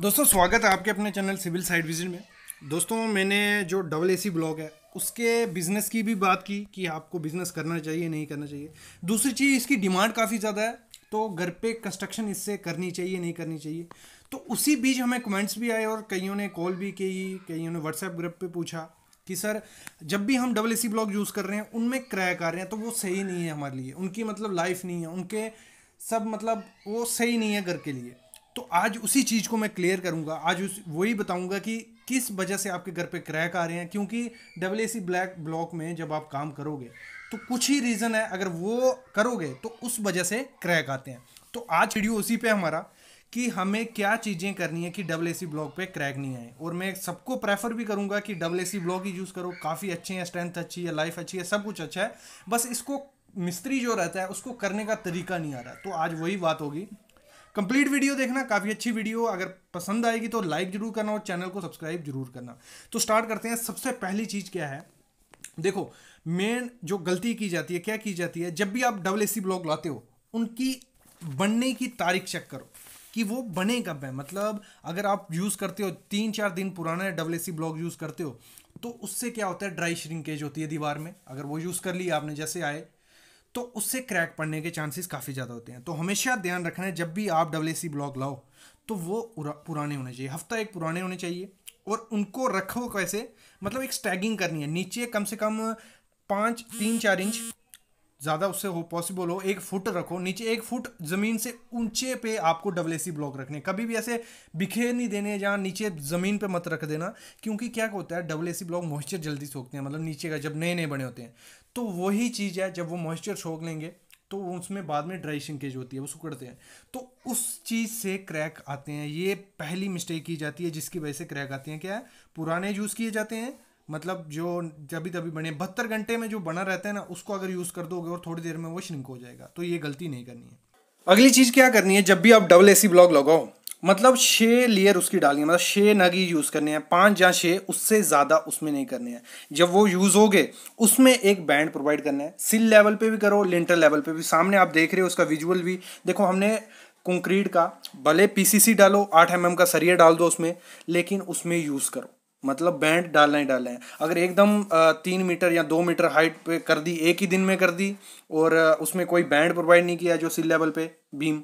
दोस्तों स्वागत है आपके अपने चैनल सिविल साइड विजिट में दोस्तों मैंने जो डबल एसी ब्लॉग है उसके बिज़नेस की भी बात की कि आपको बिज़नेस करना चाहिए नहीं करना चाहिए दूसरी चीज़ इसकी डिमांड काफ़ी ज़्यादा है तो घर पे कंस्ट्रक्शन इससे करनी चाहिए नहीं करनी चाहिए तो उसी बीच हमें कमेंट्स भी आए और कईयों ने कॉल भी की कईयों ने व्हाट्सएप ग्रुप पर पूछा कि सर जब भी हम डबल सी ब्लॉग यूज़ कर रहे हैं उनमें क्रैक आ रहे हैं तो वो सही नहीं है हमारे लिए उनकी मतलब लाइफ नहीं है उनके सब मतलब वो सही नहीं है घर के लिए तो आज उसी चीज़ को मैं क्लियर करूंगा आज उस वही बताऊंगा कि किस वजह से आपके घर पे क्रैक आ रहे हैं क्योंकि double A C black block में जब आप काम करोगे तो कुछ ही रीज़न है अगर वो करोगे तो उस वजह से क्रैक आते हैं तो आज वीडियो उसी पे हमारा कि हमें क्या चीज़ें करनी है कि डबल ए सी ब्लॉक पर क्रैक नहीं आए और मैं सबको प्रेफर भी करूँगा कि डबल ए सी ब्लॉक ही यूज़ करो काफ़ी अच्छे हैं स्ट्रेंथ अच्छी है लाइफ अच्छी है सब कुछ अच्छा है बस इसको मिस्त्री जो रहता है उसको करने का तरीका नहीं आ रहा तो आज वही बात होगी कंप्लीट वीडियो देखना काफ़ी अच्छी वीडियो अगर पसंद आएगी तो लाइक जरूर करना और चैनल को सब्सक्राइब जरूर करना तो स्टार्ट करते हैं सबसे पहली चीज़ क्या है देखो मेन जो गलती की जाती है क्या की जाती है जब भी आप डबल ए सी ब्लॉग लाते हो उनकी बनने की तारीख चेक करो कि वो बने कब है मतलब अगर आप यूज़ करते हो तीन चार दिन पुराना double A C block use करते हो तो उससे क्या होता है ड्राई श्रिंकेज होती है दीवार में अगर वो यूज़ कर ली आपने जैसे आए तो उससे क्रैक पड़ने के चांसेस काफ़ी ज़्यादा होते हैं तो हमेशा ध्यान रखना है जब भी आप डब्ल्यू ब्लॉग लाओ तो वो पुराने होने चाहिए हफ्ता एक पुराने होने चाहिए और उनको रखो कैसे मतलब एक स्टैगिंग करनी है नीचे कम से कम पाँच तीन चार इंच ज़्यादा उससे हो पॉसिबल हो एक फुट रखो नीचे एक फुट ज़मीन से ऊंचे पे आपको डबल सी ब्लॉक रखने कभी भी ऐसे बिखेर नहीं देने जहाँ नीचे ज़मीन पे मत रख देना क्योंकि क्या होता है डबल सी ब्लॉक मॉइस्चर जल्दी सोखते हैं मतलब नीचे का जब नए नए बने होते हैं तो वही चीज़ है जब वो मॉइस्चर सोख लेंगे तो उसमें बाद में ड्राई शिंकेज होती है वो सुकड़ते हैं तो उस चीज़ से क्रैक आते हैं ये पहली मिस्टेक की जाती है जिसकी वजह से क्रैक आती हैं क्या है पुराने यूज़ किए जाते हैं मतलब जो जब तभी बने बहत्तर घंटे में जो बना रहता है ना उसको अगर यूज़ कर दोगे और थोड़ी देर में वो श्रिंक हो जाएगा तो ये गलती नहीं करनी है अगली चीज़ क्या करनी है जब भी आप डबल ए सी ब्लॉग लगाओ मतलब छः लेयर उसकी डालनी है मतलब छः नगी यूज़ करने हैं पाँच या छः उससे ज़्यादा उसमें नहीं करने हैं जब वो यूज़ हो गए उसमें एक बैंड प्रोवाइड करना है सिल लेवल पे भी करो लिंटर लेवल पे भी सामने आप देख रहे हो उसका विजुअल भी देखो हमने कंक्रीट का भले पीसीसी डालो आठ एम mm का सरिया डाल दो उसमें लेकिन उसमें यूज़ करो मतलब बैंड डालना ही डालना है अगर एकदम तीन मीटर या दो मीटर हाइट पे कर दी एक ही दिन में कर दी और उसमें कोई बैंड प्रोवाइड नहीं किया जो सिल लेवल पे बीम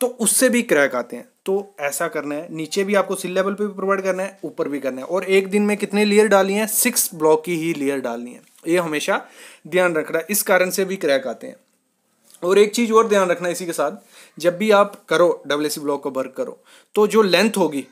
तो उससे भी क्रैक आते हैं तो ऐसा करना है नीचे भी आपको सिल लेवल पे भी प्रोवाइड करना है ऊपर भी करना है और एक दिन में कितने लेयर डालनी है सिक्स ब्लॉक की ही लेयर डालनी है ये हमेशा ध्यान रखना है इस कारण से भी क्रैक आते हैं और एक चीज़ और ध्यान रखना है इसी के साथ जब भी आप करो डब्ल्यू ब्लॉक को वर्क करो तो जो लेंथ होगी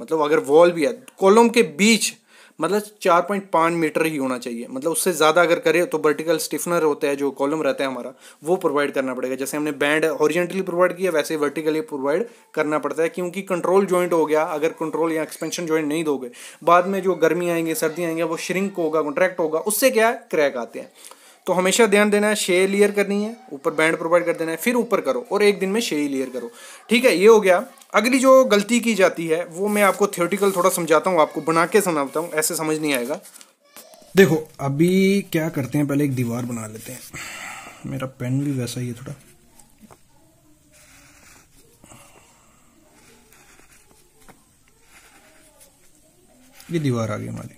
मतलब अगर वॉल भी है कॉलम के बीच मतलब चार पॉइंट पाँच मीटर ही होना चाहिए मतलब उससे ज़्यादा अगर करे तो वर्टिकल स्टिफनर होता है जो कॉलम रहता है हमारा वो प्रोवाइड करना पड़ेगा जैसे हमने बैंड ऑरिजेंटली प्रोवाइड किया वैसे वर्टिकली प्रोवाइड करना पड़ता है क्योंकि कंट्रोल जॉइंट हो गया अगर कंट्रोल या एक्सपेंशन जॉइंट नहीं दोगे बाद में जो गर्मी आएंगे सर्दी आएंगे वो श्रिंक होगा कॉन्ट्रैक्ट होगा उससे क्या है क्रैक आते हैं तो हमेशा ध्यान देना है छः लेयर करनी है ऊपर बैंड प्रोवाइड कर देना है फिर ऊपर करो और एक दिन में छः ही लेयर करो ठीक है ये हो गया अगली जो गलती की जाती है वो मैं आपको थियोटिकल थोड़ा समझाता हूँ आपको बना के समझाता हूँ ऐसे समझ नहीं आएगा देखो अभी क्या करते हैं पहले एक दीवार बना लेते हैं मेरा पेन भी वैसा ही है थोड़ा ये दीवार आ गई हमारी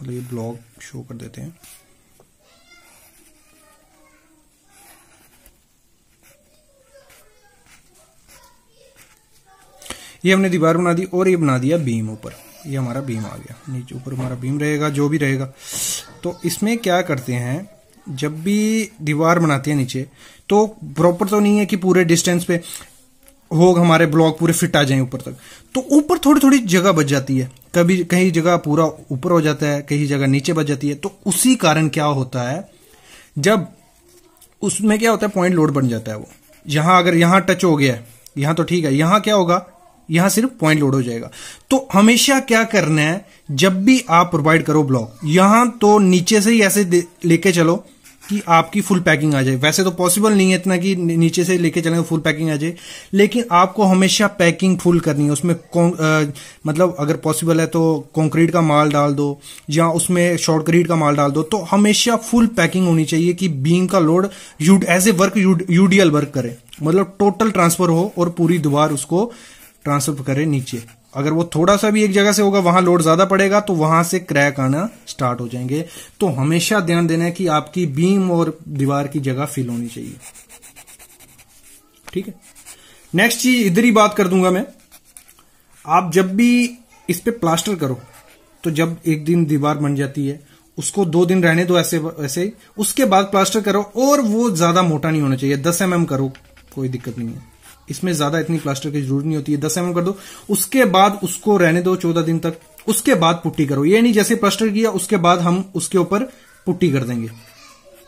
मतलब ये ब्लॉक शो कर देते हैं ये हमने दीवार बना दी और ये बना दिया बीम ऊपर ये हमारा बीम आ गया नीचे ऊपर हमारा बीम रहेगा जो भी रहेगा तो इसमें क्या करते हैं जब भी दीवार बनाते हैं नीचे तो प्रॉपर तो नहीं है कि पूरे डिस्टेंस पे हो हमारे ब्लॉक पूरे फिट आ जाए ऊपर तक तो ऊपर थोड़ी थोड़ी जगह बच जाती है कभी कहीं जगह पूरा ऊपर हो जाता है कहीं जगह नीचे बच जाती है तो उसी कारण क्या होता है जब उसमें क्या होता है पॉइंट लोड बन जाता है वो यहां अगर यहां टच हो गया यहां तो ठीक है यहां क्या होगा यहां सिर्फ पॉइंट लोड हो जाएगा तो हमेशा क्या करना है जब भी आप प्रोवाइड करो ब्लॉक यहां तो नीचे से ही ऐसे लेके चलो कि आपकी फुल पैकिंग आ जाए वैसे तो पॉसिबल नहीं है इतना कि नीचे से लेके चलेंगे फुल पैकिंग आ जाए लेकिन आपको हमेशा पैकिंग फुल करनी है उसमें आ, मतलब अगर पॉसिबल है तो कंक्रीट का माल डाल दो या उसमें शॉर्टक्रीट का माल डाल दो तो हमेशा फुल पैकिंग होनी चाहिए कि बीम का load as a work UDL work करे मतलब टोटल ट्रांसफर हो और पूरी दीवार उसको ट्रांसफर करें नीचे अगर वो थोड़ा सा भी एक जगह से होगा वहां लोड ज्यादा पड़ेगा तो वहां से क्रैक आना स्टार्ट हो जाएंगे तो हमेशा ध्यान देना है कि आपकी बीम और दीवार की जगह फिल होनी चाहिए ठीक है नेक्स्ट चीज इधर ही बात कर दूंगा मैं आप जब भी इस पे प्लास्टर करो तो जब एक दिन दीवार बन जाती है उसको दो दिन रहने दो ऐसे ही उसके बाद प्लास्टर करो और वो ज्यादा मोटा नहीं होना चाहिए दस एम mm करो कोई दिक्कत नहीं है इसमें ज्यादा इतनी प्लास्टर की जरूरत नहीं होती है दस एम कर दो उसके बाद उसको रहने दो चौदह दिन तक उसके बाद पुट्टी करो ये नहीं जैसे प्लास्टर किया उसके बाद हम उसके ऊपर पुट्टी कर देंगे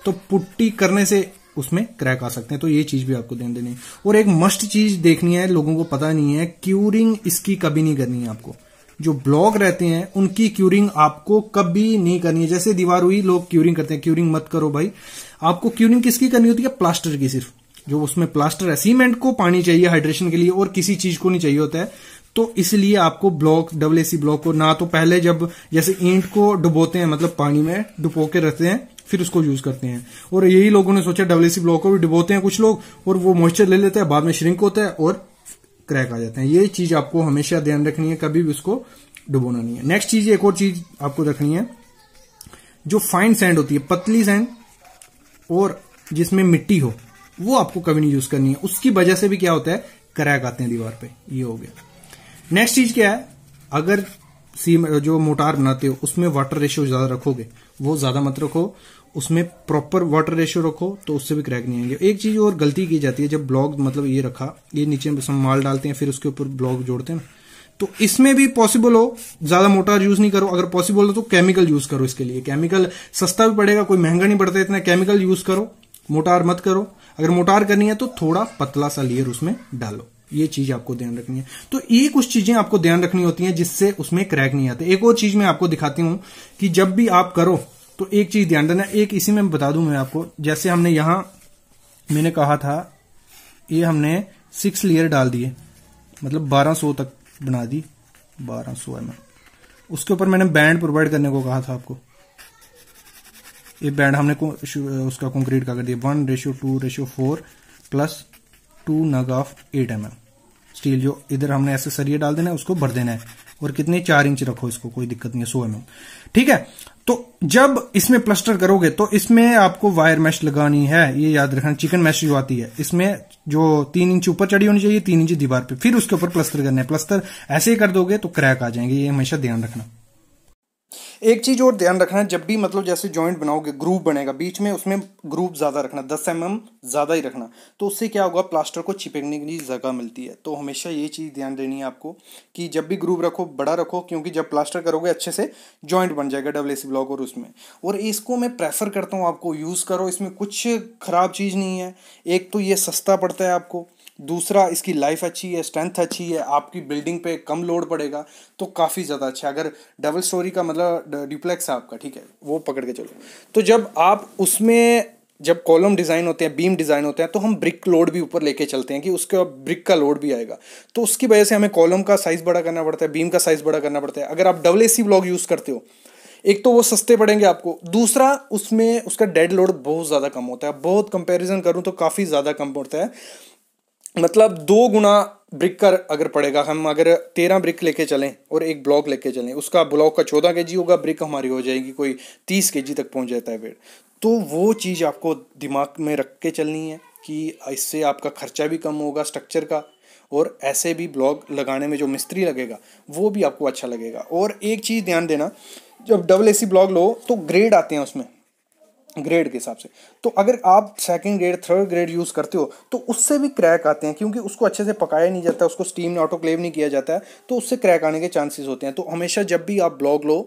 तो पुट्टी करने से उसमें क्रैक आ सकते हैं तो ये चीज भी आपको ध्यान देनी है और एक मस्ट चीज देखनी है लोगों को पता नहीं है क्यूरिंग इसकी कभी नहीं करनी है आपको जो ब्लॉग रहते हैं उनकी क्यूरिंग आपको कभी नहीं करनी है जैसे दीवार हुई लोग क्यूरिंग करते हैं क्यूरिंग मत करो भाई आपको क्यूरिंग किसकी करनी होती है प्लास्टर की सिर्फ जो उसमें प्लास्टर है सीमेंट को पानी चाहिए हाइड्रेशन के लिए और किसी चीज को नहीं चाहिए होता है तो इसलिए आपको ब्लॉक डबल एसी ब्लॉक को ना तो पहले जब जैसे ईंट को डुबोते हैं मतलब पानी में डुबो के रखते हैं फिर उसको यूज करते हैं और यही लोगों ने सोचा एसी ब्लॉक को भी डुबोते हैं कुछ लोग और वो मॉइस्चर ले लेते हैं बाद में श्रिंक होता है और क्रैक आ जाते हैं ये चीज आपको हमेशा ध्यान रखनी है कभी भी उसको डुबोना नहीं है नेक्स्ट चीज एक और चीज आपको रखनी है जो फाइन सैंड होती है पतली सैंड और जिसमें मिट्टी हो वो आपको कभी नहीं यूज करनी है उसकी वजह से भी क्या होता है क्रैक आते हैं दीवार पे ये हो गया नेक्स्ट चीज क्या है अगर सीम जो मोटार बनाते हो उसमें वाटर रेशियो ज्यादा रखोगे वो ज्यादा मत रखो उसमें प्रॉपर वाटर रेशियो रखो तो उससे भी क्रैक नहीं आएंगे एक चीज और गलती की जाती है जब ब्लॉक मतलब ये रखा ये नीचे माल डालते हैं फिर उसके ऊपर ब्लॉक जोड़ते हैं तो इसमें भी पॉसिबल हो ज्यादा मोटार यूज नहीं करो अगर पॉसिबल हो तो केमिकल यूज करो इसके लिए केमिकल सस्ता भी पड़ेगा कोई महंगा नहीं पड़ता इतना केमिकल यूज करो मोटार मत करो अगर मोटार करनी है तो थोड़ा पतला सा लेयर उसमें डालो ये चीज आपको ध्यान रखनी है तो ये कुछ चीजें आपको ध्यान रखनी होती हैं जिससे उसमें क्रैक नहीं आते एक और चीज मैं आपको दिखाती हूं कि जब भी आप करो तो एक चीज ध्यान देना एक इसी में बता दू मैं आपको जैसे हमने यहां मैंने कहा था ये हमने सिक्स लेयर डाल दिए मतलब 1200 तक बना दी 1200 सौ एम उसके ऊपर मैंने बैंड प्रोवाइड करने को कहा था आपको ये बैंड हमने उसका कंक्रीट का कर दिया one ratio two ratio four plus two नग ऑफ एट एम स्टील जो इधर हमने ऐसे सरिया डाल देना है उसको भर देना है और कितने चार इंच रखो इसको कोई दिक्कत नहीं है सो एम ठीक है तो जब इसमें प्लस्टर करोगे तो इसमें आपको वायर मैश लगानी है ये याद रखना चिकन मैश जो आती है इसमें जो तीन इंच ऊपर चढ़ी होनी चाहिए तीन इंच दीवार पे फिर उसके ऊपर प्लस्तर करना है प्लस्तर ऐसे ही कर दोगे तो क्रैक आ जाएंगे ये हमेशा ध्यान रखना एक चीज़ और ध्यान रखना है जब भी मतलब जैसे जॉइंट बनाओगे ग्रुप बनेगा बीच में उसमें ग्रुप ज़्यादा रखना दस एम ज़्यादा ही रखना तो उससे क्या होगा प्लास्टर को चिपकने की जगह मिलती है तो हमेशा ये चीज़ ध्यान देनी है आपको कि जब भी ग्रुप रखो बड़ा रखो क्योंकि जब प्लास्टर करोगे अच्छे से जॉइंट बन जाएगा डबल ए ब्लॉक और उसमें और इसको मैं प्रेफर करता हूँ आपको यूज़ करो इसमें कुछ ख़राब चीज़ नहीं है एक तो ये सस्ता पड़ता है आपको दूसरा इसकी लाइफ अच्छी है स्ट्रेंथ अच्छी है आपकी बिल्डिंग पे कम लोड पड़ेगा तो काफ़ी ज़्यादा अच्छा अगर डबल स्टोरी का मतलब डिप्लेक्स है आपका ठीक है वो पकड़ के चलो तो जब आप उसमें जब कॉलम डिज़ाइन होते हैं बीम डिज़ाइन होते हैं तो हम ब्रिक लोड भी ऊपर लेके चलते हैं कि उसके बाद ब्रिक का लोड भी आएगा तो उसकी वजह से हमें कॉलम का साइज़ बड़ा करना पड़ता है बीम का साइज़ बड़ा करना पड़ता है अगर आप double A C block use करते हो एक तो वो सस्ते पड़ेंगे आपको दूसरा उसमें उसका डेड लोड बहुत ज़्यादा कम होता है बहुत कंपेरिजन करूँ तो काफ़ी ज़्यादा कम पड़ता है मतलब दो गुना ब्रिक का अगर पड़ेगा हम अगर तेरह ब्रिक लेके चलें और एक ब्लॉक लेके चलें उसका ब्लॉक का चौदह के जी होगा ब्रिक हमारी हो जाएगी कोई तीस के जी तक पहुंच जाता है वेट तो वो चीज़ आपको दिमाग में रख के चलनी है कि इससे आपका खर्चा भी कम होगा स्ट्रक्चर का और ऐसे भी ब्लॉग लगाने में जो मिस्त्री लगेगा वो भी आपको अच्छा लगेगा और एक चीज़ ध्यान देना जब डबल ए सी ब्लॉग लो तो ग्रेड आते हैं उसमें ग्रेड के हिसाब से तो अगर आप second grade third grade use करते हो तो उससे भी क्रैक आते हैं क्योंकि उसको अच्छे से पकाया नहीं जाता उसको स्टीम ऑटोक्लेव नहीं किया जाता है तो उससे क्रैक आने के चांसेस होते हैं तो हमेशा जब भी आप ब्लॉग लो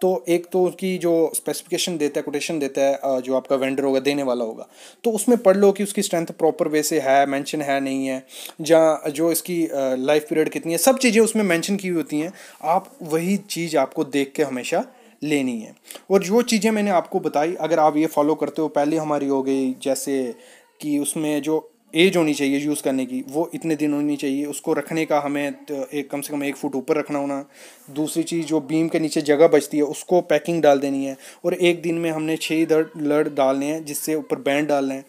तो एक तो उसकी जो स्पेसिफिकेशन देता है कोटेशन देता है जो आपका वेंडर होगा देने वाला होगा तो उसमें पढ़ लो कि उसकी स्ट्रेंथ प्रॉपर वे से है मैंशन है नहीं है जहाँ जो इसकी लाइफ पीरियड कितनी है सब चीज़ें उसमें मैंशन की हुई होती हैं आप वही चीज़ आपको देख के हमेशा लेनी है और जो चीज़ें मैंने आपको बताई अगर आप ये फॉलो करते हो पहले हमारी हो गई जैसे कि उसमें जो एज होनी चाहिए यूज़ करने की वो इतने दिन होनी चाहिए उसको रखने का हमें तो एक कम से कम एक फुट ऊपर रखना होना दूसरी चीज़ जो बीम के नीचे जगह बचती है उसको पैकिंग डाल देनी है और एक दिन में हमने छः दर्द लड़ डालने हैं जिससे ऊपर बैंड डालना है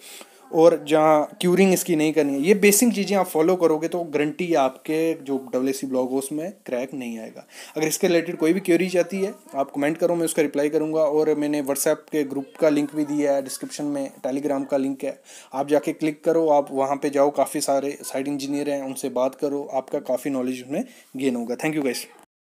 और जहाँ क्यूरिंग इसकी नहीं करनी है ये बेसिक चीज़ें आप फॉलो करोगे तो गारंटी आपके जो डब्ल्यू सी ब्लॉग हो उसमें क्रैक नहीं आएगा अगर इसके रिलेटेड कोई भी क्यूरी चाहती है आप कमेंट करो मैं उसका रिप्लाई करूँगा और मैंने व्हाट्सएप के ग्रुप का लिंक भी दिया है डिस्क्रिप्शन में टेलीग्राम का लिंक है आप जाके क्लिक करो आप वहाँ पर जाओ काफ़ी सारे साइड इंजीनियर हैं उनसे बात करो आपका काफ़ी नॉलेज उसमें गेन होगा थैंक यू गाइस